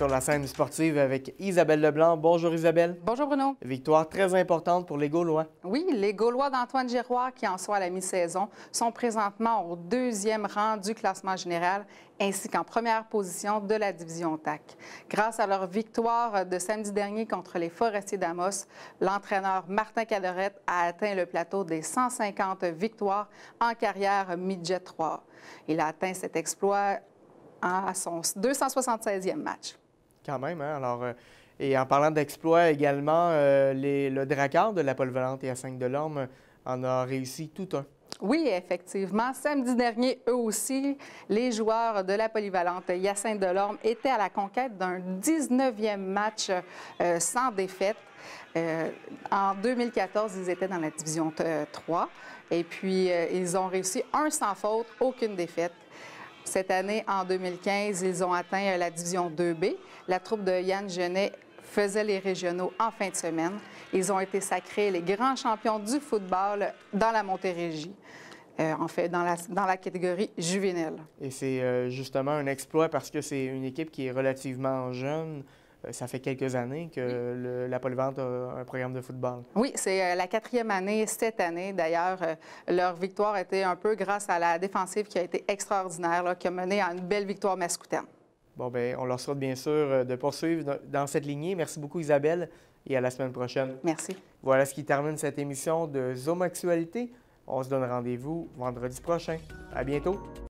sur la scène sportive avec Isabelle Leblanc. Bonjour Isabelle. Bonjour Bruno. Victoire très importante pour les Gaulois. Oui, les Gaulois d'Antoine Giroir, qui en soit à la mi-saison, sont présentement au deuxième rang du classement général ainsi qu'en première position de la division TAC. Grâce à leur victoire de samedi dernier contre les Forestiers d'Amos, l'entraîneur Martin Cadorette a atteint le plateau des 150 victoires en carrière mid-jet 3. Il a atteint cet exploit à son 276e match. Quand même, hein. Alors, euh, et en parlant d'exploits également, euh, le dracard de la polyvalente Yacine et à 5 de l'Orme en a réussi tout un. Oui, effectivement. Samedi dernier, eux aussi, les joueurs de la polyvalente Yacine Delorme étaient à la conquête d'un 19e match euh, sans défaite. en 2014, ils étaient dans la division 3 et puis ils ont réussi un sans faute, aucune défaite. Cette année, en 2015, ils ont atteint euh, la division 2B. La troupe de Yann Genet faisait les régionaux en fin de semaine. Ils ont été sacrés les grands champions du football dans la Montérégie. Euh, en fait, dans la, catégorie juvénile. Et c'est euh, justement un exploit parce que c'est une équipe qui est relativement jeune. Euh, ça fait quelques années que la vente a un programme de football. Oui, c'est euh, la quatrième année cette année. D'ailleurs, euh, leur victoire était un peu grâce à la défensive qui a été extraordinaire, qui a mené à une belle victoire mascoutaine. Bon, bien, on leur souhaite bien sûr de poursuivre dans cette lignée. Merci beaucoup, Isabelle, et à la semaine prochaine. Merci. Voilà ce qui termine cette émission de Zoom Actualité. On se donne rendez-vous vendredi prochain. À bientôt.